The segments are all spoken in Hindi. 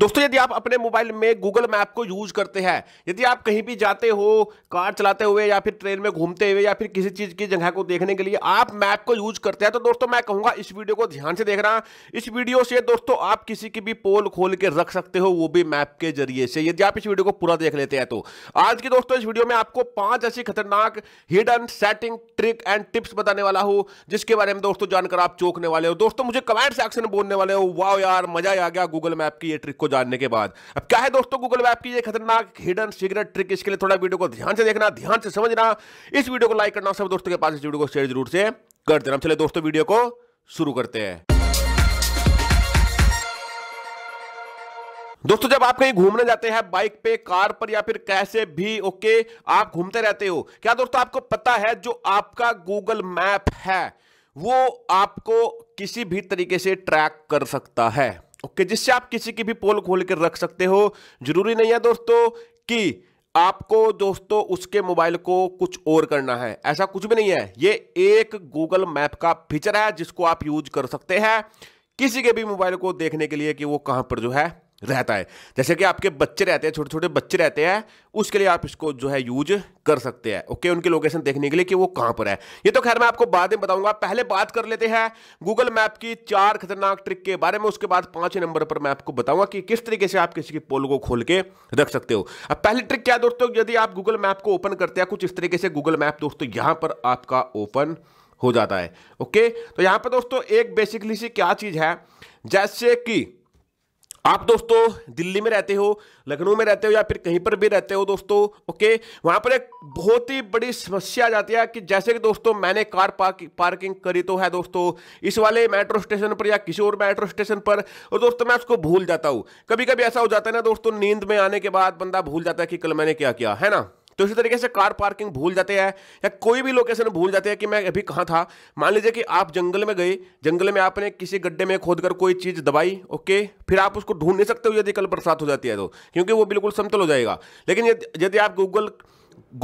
दोस्तों यदि आप अपने मोबाइल में गूगल मैप को यूज करते हैं यदि आप कहीं भी जाते हो कार चलाते हुए या फिर ट्रेन में घूमते हुए या फिर किसी चीज की जगह को देखने के लिए आप मैप को यूज करते हैं तो दोस्तों मैं कहूंगा इस वीडियो को ध्यान से देखना इस वीडियो से दोस्तों आप किसी की भी पोल खोल के रख सकते हो वो भी मैप के जरिए से यदि आप इस वीडियो को पूरा देख लेते हैं तो आज की दोस्तों इस वीडियो में आपको पांच ऐसी खतरनाक hidden setting trick and tips बताने वाला हो जिसके बारे में दोस्तों जानकर आप चौंकने वाले हो दोस्तों मुझे कमेंट सेक्शन में बोलने वाले हो वाह यार मजा आ गया गूगल मैप की ये ट्रिक को जानने के बाद अब क्या है दोस्तों गूगल मैप की ये खतरनाक हिडन सीक्रेट ट्रिक इसके लिए थोड़ा वीडियो को ध्यान से देखना ध्यान से समझना इस वीडियो को लाइक करना सब दोस्तों के पास इस वीडियो को शेयर जरूर से कर देना चले दोस्तों वीडियो को शुरू करते हैं दोस्तों जब आप कहीं घूमने जाते हैं बाइक पे कार पर या फिर कैसे भी ओके आप घूमते रहते हो क्या दोस्तों आपको पता है जो आपका गूगल मैप है वो आपको किसी भी तरीके से ट्रैक कर सकता है ओके जिससे आप किसी की भी पोल खोल कर रख सकते हो जरूरी नहीं है दोस्तों कि आपको दोस्तों उसके मोबाइल को कुछ और करना है ऐसा कुछ भी नहीं है ये एक गूगल मैप का फीचर है जिसको आप यूज कर सकते हैं किसी के भी मोबाइल को देखने के लिए कि वो कहां पर जो है रहता है जैसे कि आपके बच्चे रहते हैं छोटे छोटे बच्चे रहते हैं उसके लिए आप इसको जो है यूज कर सकते हैं ओके उनकी लोकेशन देखने के लिए कि वो कहां पर है ये तो खैर मैं आपको बाद में बताऊंगा पहले बात कर लेते हैं गूगल मैप की चार खतरनाक ट्रिक के बारे में उसके बाद पांच नंबर पर मैं आपको बताऊंगा कि किस तरीके से आप किसी की पोल को खोल के रख सकते हो अब पहली ट्रिक क्या दोस्तों यदि आप गूगल मैप को ओपन करते हैं कुछ इस तरीके से गूगल मैप दोस्तों यहां पर आपका ओपन हो जाता है ओके तो यहां पर दोस्तों एक बेसिकली सी क्या चीज है जैसे कि आप दोस्तों दिल्ली में रहते हो लखनऊ में रहते हो या फिर कहीं पर भी रहते हो दोस्तों ओके वहां पर एक बहुत ही बड़ी समस्या आ जाती है कि जैसे कि दोस्तों मैंने कार पार्क, पार्किंग करी तो है दोस्तों इस वाले मेट्रो स्टेशन पर या किसी और मेट्रो स्टेशन पर और दोस्तों मैं उसको भूल जाता हूँ कभी कभी ऐसा हो जाता है ना दोस्तों नींद में आने के बाद बंदा भूल जाता है कि कल मैंने क्या किया है ना तो इसी तरीके से कार पार्किंग भूल जाते हैं या कोई भी लोकेशन भूल जाते हैं कि मैं अभी कहाँ था मान लीजिए कि आप जंगल में गए जंगल में आपने किसी गड्ढे में खोद कर कोई चीज़ दबाई ओके फिर आप उसको ढूंढ नहीं सकते हो यदि कल बरसात हो जाती है तो क्योंकि वो बिल्कुल समतल हो जाएगा लेकिन यदि आप गूगल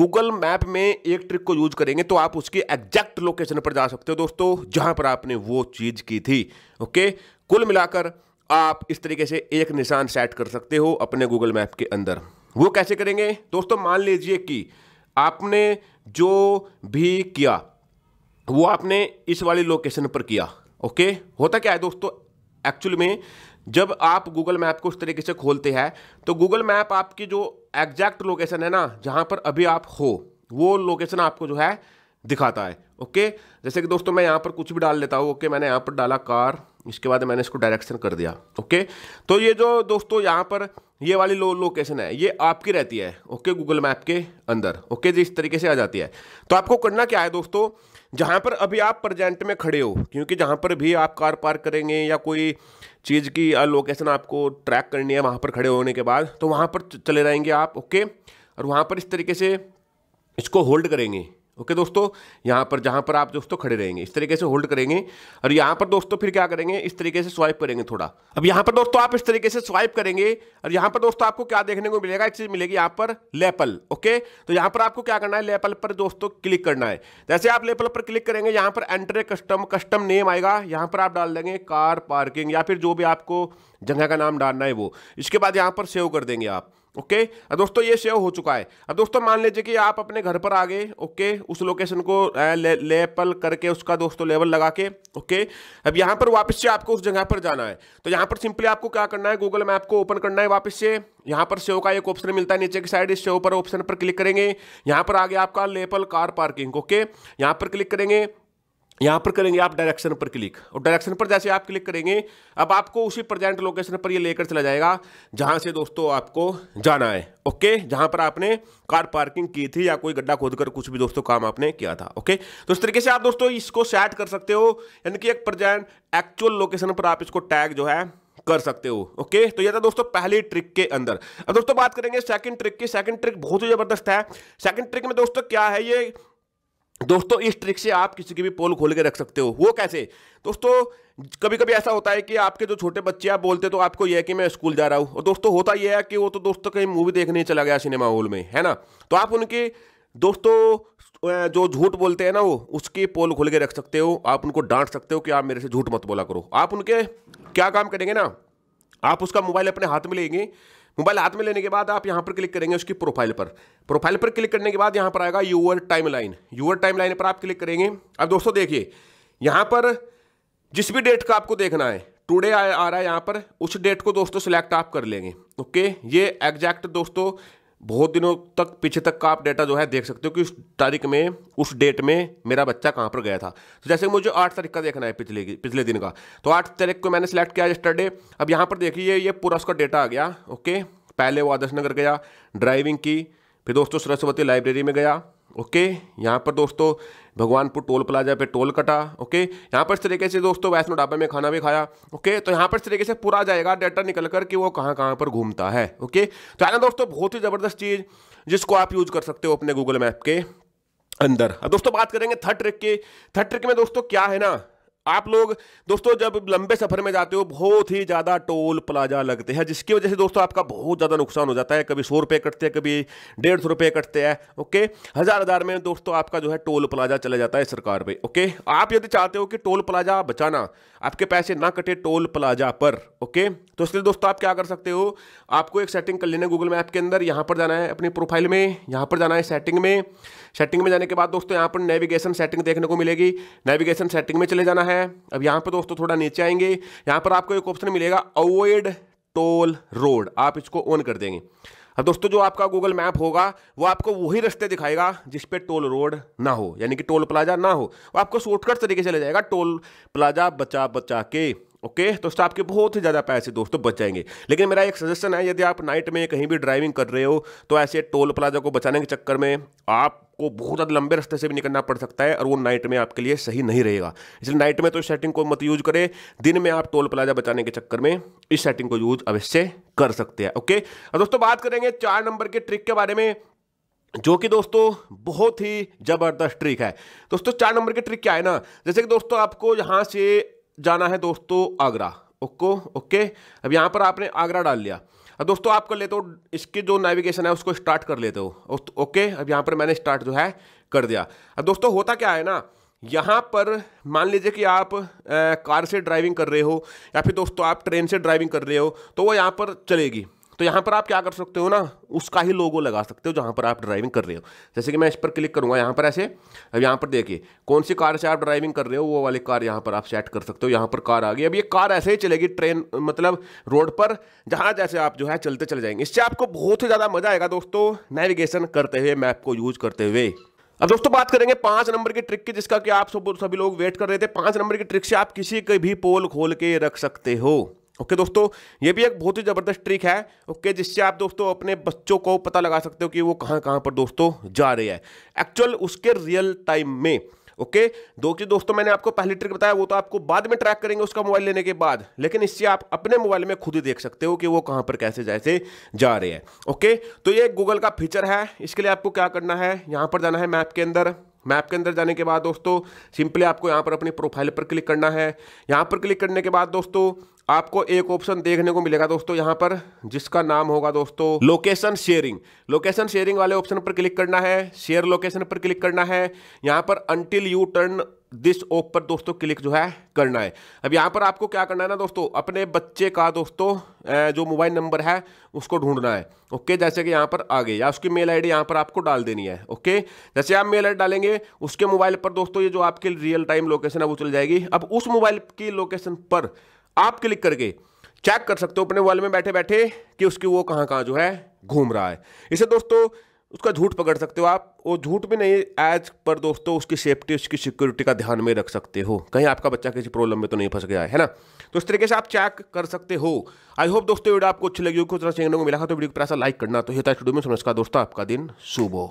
गूगल मैप में एक ट्रिक को यूज करेंगे तो आप उसकी एग्जैक्ट लोकेशन पर जा सकते हो दोस्तों जहां पर आपने वो चीज की थी ओके कुल मिलाकर आप इस तरीके से एक निशान सेट कर सकते हो अपने गूगल मैप के अंदर वो कैसे करेंगे दोस्तों मान लीजिए कि आपने जो भी किया वो आपने इस वाली लोकेशन पर किया ओके होता क्या है दोस्तों एक्चुअल में जब आप गूगल मैप को उस तरीके से खोलते हैं तो गूगल मैप आपकी जो एग्जैक्ट लोकेशन है ना जहाँ पर अभी आप हो वो लोकेशन आपको जो है दिखाता है ओके जैसे कि दोस्तों मैं यहाँ पर कुछ भी डाल लेता हूँ ओके मैंने यहाँ पर डाला कार इसके बाद मैंने इसको डायरेक्शन कर दिया ओके तो ये जो दोस्तों यहाँ पर ये वाली लो लोकेशन है ये आपकी रहती है ओके गूगल मैप के अंदर ओके जी इस तरीके से आ जाती है तो आपको करना क्या है दोस्तों जहाँ पर अभी आप प्रजेंट में खड़े हो क्योंकि जहाँ पर भी आप कार पार्क करेंगे या कोई चीज़ की लोकेशन आपको ट्रैक करनी है वहाँ पर खड़े होने के बाद तो वहाँ पर चले जाएंगे आप ओके और वहाँ पर इस तरीके से इसको होल्ड करेंगे ओके दोस्तों यहाँ पर जहाँ पर आप दोस्तों खड़े रहेंगे इस तरीके से होल्ड करेंगे और यहाँ पर दोस्तों फिर क्या करेंगे इस तरीके से स्वाइप करेंगे थोड़ा अब यहाँ पर दोस्तों आप इस तरीके से स्वाइप करेंगे और यहाँ पर दोस्तों आपको क्या देखने को मिलेगा एक चीज़ मिलेगी यहाँ पर लेपल ओके तो यहाँ पर आपको क्या करना है लेपल पर दोस्तों क्लिक करना है जैसे आप लेपल पर क्लिक करेंगे यहाँ पर एंट्रे कस्टम कस्टम नेम आएगा यहाँ पर आप डाल देंगे कार पार्किंग या फिर जो भी आपको जगह का नाम डालना है वो इसके बाद यहाँ पर सेव कर देंगे आप ओके okay? दोस्तों ये सेव हो चुका है अब दोस्तों मान लीजिए कि आप अपने घर पर आ गए ओके okay? उस लोकेशन को लेपल ले करके उसका दोस्तों लेवल लगा के ओके okay? अब यहाँ पर वापस से आपको उस जगह पर जाना है तो यहाँ पर सिंपली आपको क्या करना है गूगल मैप को ओपन करना है वापस से यहाँ पर सेव का एक ऑप्शन मिलता है नीचे की साइड इस सेव पर ऑप्शन पर क्लिक करेंगे यहाँ पर आ गया आपका लेपल कार पार्किंग ओके यहाँ पर क्लिक करेंगे यहाँ पर करेंगे आप डायरेक्शन पर क्लिक और डायरेक्शन पर जैसे आप क्लिक करेंगे अब आपको उसी प्रेजेंट लोकेशन पर ये लेकर चला जाएगा जहाँ से दोस्तों आपको जाना है ओके जहाँ पर आपने कार पार्किंग की थी या कोई गड्ढा खोदकर कुछ भी दोस्तों काम आपने किया था ओके तो इस तरीके से आप दोस्तों इसको सेट कर सकते हो यानी कि एक प्रजेंट एक्चुअल लोकेशन पर आप इसको टैग जो है कर सकते हो ओके तो ये था दोस्तों पहली ट्रिक के अंदर अब दोस्तों बात करेंगे सेकंड ट्रिक की सेकंड ट्रिक बहुत ही जबरदस्त है सेकंड ट्रिक में दोस्तों क्या है ये दोस्तों इस ट्रिक से आप किसी की भी पोल खोल के रख सकते हो वो कैसे दोस्तों कभी कभी ऐसा होता है कि आपके जो छोटे बच्चे आप बोलते तो आपको यह है कि मैं स्कूल जा रहा हूँ और दोस्तों होता यह है कि वो तो दोस्तों कहीं मूवी देखने चला गया सिनेमा हॉल में है ना तो आप उनके दोस्तों जो झूठ बोलते हैं ना वो उसकी पोल खोल के रख सकते हो आप उनको डांट सकते हो कि आप मेरे से झूठ मत बोला करो आप उनके क्या काम करेंगे ना आप उसका मोबाइल अपने हाथ में लेंगे मोबाइल हाथ में लेने के बाद आप यहाँ पर क्लिक करेंगे उसकी प्रोफाइल पर प्रोफाइल पर क्लिक करने के बाद यहाँ पर आएगा your timeline your timeline पर आप क्लिक करेंगे अब दोस्तों देखिए यहाँ पर जिस भी डेट का आपको देखना है टुडे आ, रहा है यहाँ पर उस डेट को दोस्तों सिलेक्ट आप कर लेंगे ओके ये एग्जैक्ट दोस्तों बहुत दिनों तक पीछे तक का आप डेटा जो है देख सकते हो कि उस तारीख में उस डेट में मेरा बच्चा कहाँ पर गया था तो जैसे मुझे आठ तारीख का देखना है पिछले पिछले दिन का तो आठ तारीख को मैंने सेलेक्ट किया यस्टरडे अब यहाँ पर देखिए ये पूरा उसका डेटा आ गया ओके पहले वो आदर्श नगर गया ड्राइविंग की फिर दोस्तों सरस्वती लाइब्रेरी में गया ओके यहाँ पर दोस्तों भगवानपुर टोल प्लाजा पे टोल कटा ओके यहाँ पर इस तरीके से दोस्तों वैष्णो ढाबे में खाना भी खाया ओके तो यहाँ पर इस तरीके से पूरा जाएगा डेटा निकल कर कि वो कहाँ कहाँ पर घूमता है ओके तो है ना दोस्तों बहुत ही ज़बरदस्त चीज़ जिसको आप यूज कर सकते हो अपने गूगल मैप के अंदर अब दोस्तों बात करेंगे थर्ड ट्रिक की थर्ड ट्रिक में दोस्तों क्या है ना आप लोग दोस्तों जब लंबे सफर में जाते हो बहुत ही ज़्यादा टोल प्लाजा लगते हैं जिसकी वजह से दोस्तों आपका बहुत ज़्यादा नुकसान हो जाता है कभी सौ रुपये कटते हैं कभी डेढ़ सौ रुपये कटते हैं ओके हज़ार हज़ार में दोस्तों आपका जो है टोल प्लाजा चला जाता है सरकार पर ओके आप यदि चाहते हो कि टोल प्लाजा बचाना आपके पैसे ना कटे टोल प्लाजा पर ओके तो इसलिए दोस्तों आप क्या कर सकते हो आपको एक सेटिंग कर लेना गूगल मैप के अंदर यहाँ पर जाना है अपनी प्रोफाइल में यहाँ पर जाना है सेटिंग में सेटिंग में जाने के बाद दोस्तों यहाँ पर नेविगेशन सेटिंग देखने को मिलेगी नेविगेशन सेटिंग में चले जाना है अब यहाँ पर दोस्तों थोड़ा नीचे आएंगे यहाँ पर आपको एक ऑप्शन मिलेगा अवॉइड टोल रोड आप इसको ऑन कर देंगे अब दोस्तों जो आपका गूगल मैप होगा वो आपको वही रास्ते दिखाएगा जिस पे टोल रोड ना हो यानी कि टोल प्लाजा ना हो वो आपको शॉर्टकट तरीके से ले जाएगा टोल प्लाजा बचा बचा के ओके तो उससे आपके बहुत ही ज़्यादा पैसे दोस्तों बच जाएंगे लेकिन मेरा एक सजेशन है यदि आप नाइट में कहीं भी ड्राइविंग कर रहे हो तो ऐसे टोल प्लाजा को बचाने के चक्कर में आपको बहुत ज़्यादा लंबे रास्ते से भी निकलना पड़ सकता है और वो नाइट में आपके लिए सही नहीं रहेगा इसलिए नाइट में तो इस सेटिंग को मत यूज़ करें दिन में आप टोल प्लाजा बचाने के चक्कर में इस सेटिंग को यूज़ अवश्य कर सकते हैं ओके और दोस्तों बात करेंगे चार नंबर के ट्रिक के बारे में जो कि दोस्तों बहुत ही ज़बरदस्त ट्रिक है दोस्तों चार नंबर की ट्रिक क्या है ना जैसे कि दोस्तों आपको यहाँ से जाना है दोस्तों आगरा ओको ओके अब यहाँ पर आपने आगरा डाल लिया अब दोस्तों आप कर लेते हो इसके जो नेविगेशन है उसको स्टार्ट कर लेते हो ओके अब यहाँ पर मैंने स्टार्ट जो है कर दिया अब दोस्तों होता क्या है ना यहाँ पर मान लीजिए कि आप आ, कार से ड्राइविंग कर रहे हो या फिर दोस्तों आप ट्रेन से ड्राइविंग कर रहे हो तो वो यहाँ पर चलेगी तो यहाँ पर आप क्या कर सकते हो ना उसका ही लोगो लगा सकते हो जहां पर आप ड्राइविंग कर रहे हो जैसे कि मैं इस पर क्लिक करूँगा यहाँ पर ऐसे अब यहाँ पर देखिए कौन सी कार से आप ड्राइविंग कर रहे हो वो वाली कार यहाँ पर आप सेट कर सकते हो यहाँ पर कार आ गई अब ये कार ऐसे ही चलेगी ट्रेन मतलब रोड पर जहाँ जैसे आप जो है चलते चले जाएंगे इससे आपको बहुत ही ज़्यादा मज़ा आएगा दोस्तों नेविगेशन करते हुए मैप को यूज़ करते हुए अब दोस्तों बात करेंगे पांच नंबर की ट्रिक की जिसका कि आप सब सभी लोग वेट कर रहे थे पांच नंबर की ट्रिक से आप किसी के भी पोल खोल के रख सकते हो ओके okay, दोस्तों ये भी एक बहुत ही ज़बरदस्त ट्रिक है ओके okay, जिससे आप दोस्तों अपने बच्चों को पता लगा सकते हो कि वो कहाँ कहाँ पर दोस्तों जा रहे हैं एक्चुअल उसके रियल टाइम में ओके okay? दो चीज़ दोस्तों मैंने आपको पहली ट्रिक बताया वो तो आपको बाद में ट्रैक करेंगे उसका मोबाइल लेने के बाद लेकिन इससे आप अपने मोबाइल में खुद ही देख सकते हो कि वो कहाँ पर कैसे जैसे जा रहे हैं ओके तो ये गूगल का फीचर है इसके लिए आपको क्या करना है यहाँ पर जाना है मैप के अंदर मैप के अंदर जाने के बाद दोस्तों सिंपली आपको यहाँ पर अपनी प्रोफाइल पर क्लिक करना है यहाँ पर क्लिक करने के बाद दोस्तों आपको एक ऑप्शन देखने को मिलेगा दोस्तों यहां पर जिसका नाम होगा दोस्तों लोकेशन शेयरिंग लोकेशन शेयरिंग वाले ऑप्शन पर क्लिक करना है शेयर लोकेशन पर क्लिक करना है यहाँ पर अंटिल यू टर्न दिस ओप पर दोस्तों क्लिक जो है करना है अब यहाँ पर आपको क्या करना है ना दोस्तों अपने बच्चे का दोस्तों जो मोबाइल नंबर है उसको ढूंढना है ओके जैसे कि यहां पर आ गए या उसकी मेल आईडी यहां पर आपको डाल देनी है ओके जैसे आप मेल आईडी डालेंगे उसके मोबाइल पर दोस्तों ये जो आपकी रियल टाइम लोकेशन है वो चल जाएगी अब उस मोबाइल की लोकेशन पर आप क्लिक करके चेक कर सकते हो अपने मोबाइल में बैठे बैठे कि उसकी वो कहाँ कहाँ जो है घूम रहा है इसे दोस्तों उसका झूठ पकड़ सकते हो आप वो झूठ भी नहीं एज पर दोस्तों उसकी सेफ्टी उसकी सिक्योरिटी का ध्यान में रख सकते हो कहीं आपका बच्चा किसी प्रॉब्लम में तो नहीं फंस गया है ना तो इस तरीके से आप चेक कर सकते हो आई होप दोस्तों वीडियो आपको अच्छी लगी हो कुछ तरह मिला था तो वीडियो को पैसा लाइक करना तो था स्टूडियो में समझ का दोस्तों आपका दिन शुभ हो